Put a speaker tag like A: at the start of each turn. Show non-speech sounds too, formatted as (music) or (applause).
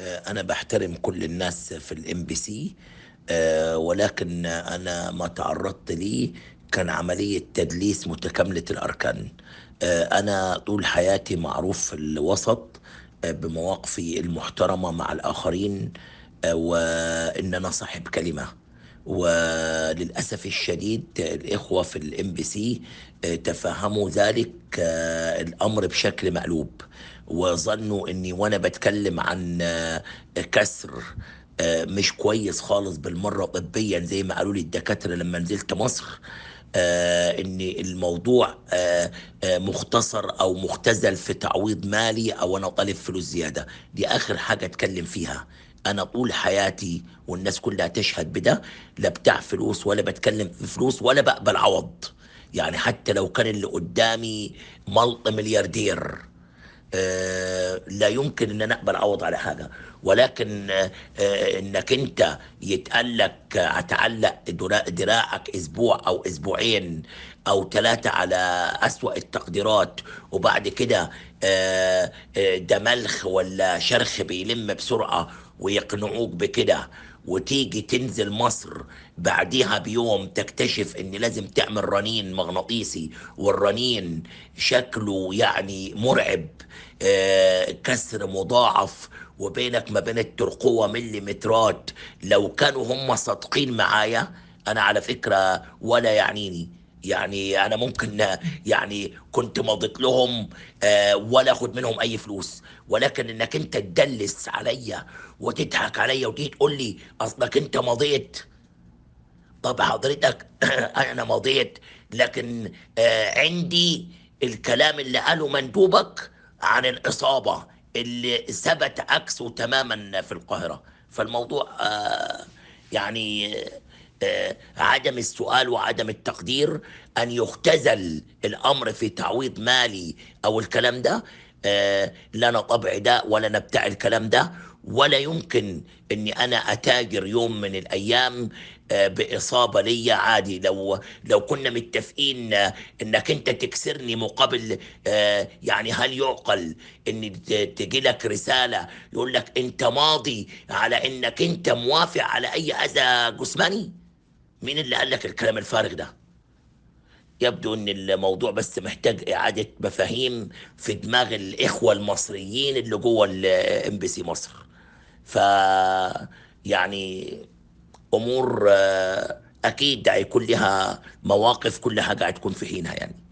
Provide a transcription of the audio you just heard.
A: آه، انا بحترم كل الناس في الام آه، بي سي ولكن انا ما تعرضت ليه كان عمليه تدليس متكامله الاركان آه، انا طول حياتي معروف في الوسط بمواقفي المحترمه مع الاخرين وان انا صاحب كلمه وللاسف الشديد الاخوه في الام بي سي تفهموا ذلك الامر بشكل مقلوب وظنوا اني وانا بتكلم عن آه، كسر آه، مش كويس خالص بالمره طبيا زي ما قالوا لي الدكاتره لما نزلت مصر آه، ان الموضوع مختصر او مختزل في تعويض مالي او انا طالب فلوس زياده دي اخر حاجه اتكلم فيها انا طول حياتي والناس كلها تشهد بده لا بتاع فلوس ولا بتكلم في فلوس ولا بقبل عوض يعني حتى لو كان اللي قدامي ملط ملياردير آه، لا يمكن ان انا اقبل اعوض على حاجه ولكن آه، آه، انك انت يتقال لك هتعلق دراعك اسبوع او اسبوعين او ثلاثه على اسوا التقديرات وبعد كده ده ملخ ولا شرخ بيلم بسرعه ويقنعوك بكده وتيجي تنزل مصر بعديها بيوم تكتشف ان لازم تعمل رنين مغناطيسي والرنين شكله يعني مرعب آه، كسر مضاعف وبينك ما بين الترقوة مليمترات لو كانوا هم صادقين معايا انا على فكرة ولا يعنيني يعني انا ممكن يعني كنت مضيت لهم آه، ولا اخد منهم اي فلوس ولكن انك انت تدلس عليا وتضحك عليا وتيجي تقول لي اصلك انت مضيت طب حضرتك (clears throat) انا مضيت لكن آه، عندي الكلام اللي قاله مندوبك عن الاصابه اللي ثبت عكسه تماما في القاهره فالموضوع آه، يعني آه، عدم السؤال وعدم التقدير ان يختزل الامر في تعويض مالي او الكلام ده آه، لنا طبع ده ولا بتاع الكلام ده ولا يمكن اني انا اتاجر يوم من الايام آه، باصابه ليا عادي لو لو كنا متفقين انك انت تكسرني مقابل يعني هل يعقل ان تجي لك رساله يقول لك انت ماضي على انك انت موافق على اي اذى جسماني؟ مين اللي قال لك الكلام الفارغ ده يبدو ان الموضوع بس محتاج اعاده مفاهيم في دماغ الاخوه المصريين اللي جوه الام بي سي مصر ف يعني امور آه، اكيد هيكون لها مواقف كل حاجه هتكون في حينها يعني